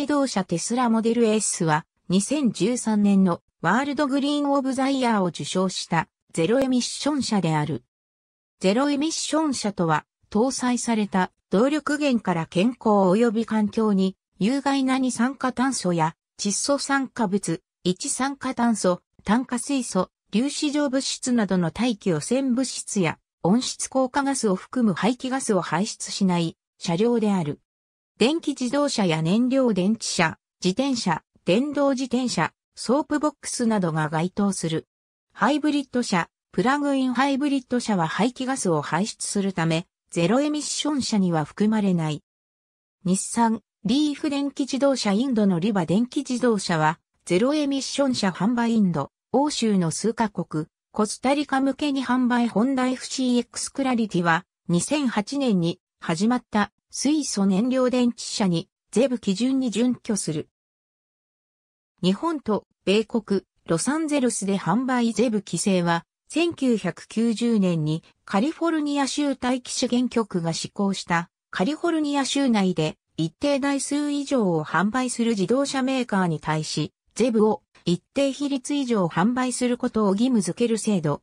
自動車テスラモデル S は2013年のワールドグリーンオブザイヤーを受賞したゼロエミッション車である。ゼロエミッション車とは搭載された動力源から健康及び環境に有害な二酸化炭素や窒素酸化物、一酸化炭素、炭化水素、粒子状物質などの大気汚染物質や温室効果ガスを含む排気ガスを排出しない車両である。電気自動車や燃料電池車、自転車、電動自転車、ソープボックスなどが該当する。ハイブリッド車、プラグインハイブリッド車は排気ガスを排出するため、ゼロエミッション車には含まれない。日産、リーフ電気自動車インドのリバ電気自動車は、ゼロエミッション車販売インド、欧州の数カ国、コスタリカ向けに販売ホンダ FCX クラリティは、2008年に始まった水素燃料電池車にゼブ基準に準拠する。日本と米国、ロサンゼルスで販売ゼブ規制は、1990年にカリフォルニア州大気資源局が施行したカリフォルニア州内で一定台数以上を販売する自動車メーカーに対し、ゼブを一定比率以上販売することを義務付ける制度。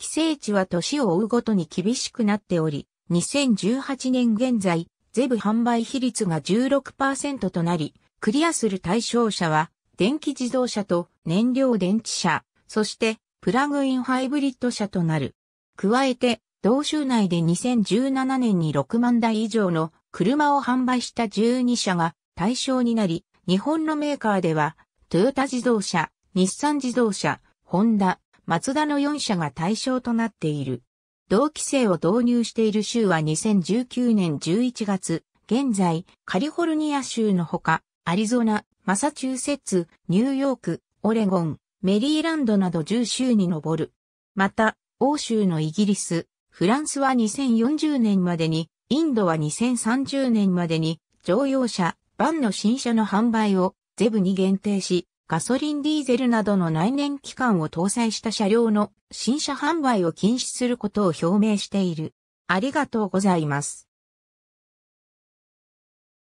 規制値は年を追うごとに厳しくなっており、2018年現在、ゼブ販売比率が16%となり、クリアする対象車は、電気自動車と燃料電池車、そしてプラグインハイブリッド車となる。加えて、同州内で2017年に6万台以上の車を販売した12社が対象になり、日本のメーカーでは、トヨタ自動車、日産自動車、ホンダ、マツダの4社が対象となっている。同規制を導入している州は2019年11月、現在、カリフォルニア州のほか、アリゾナ、マサチューセッツ、ニューヨーク、オレゴン、メリーランドなど10州に上る。また、欧州のイギリス、フランスは2040年までに、インドは2030年までに、乗用車、バンの新車の販売を、ゼブに限定し、ガソリンディーゼルなどの内燃機関を搭載した車両の新車販売を禁止することを表明している。ありがとうございます。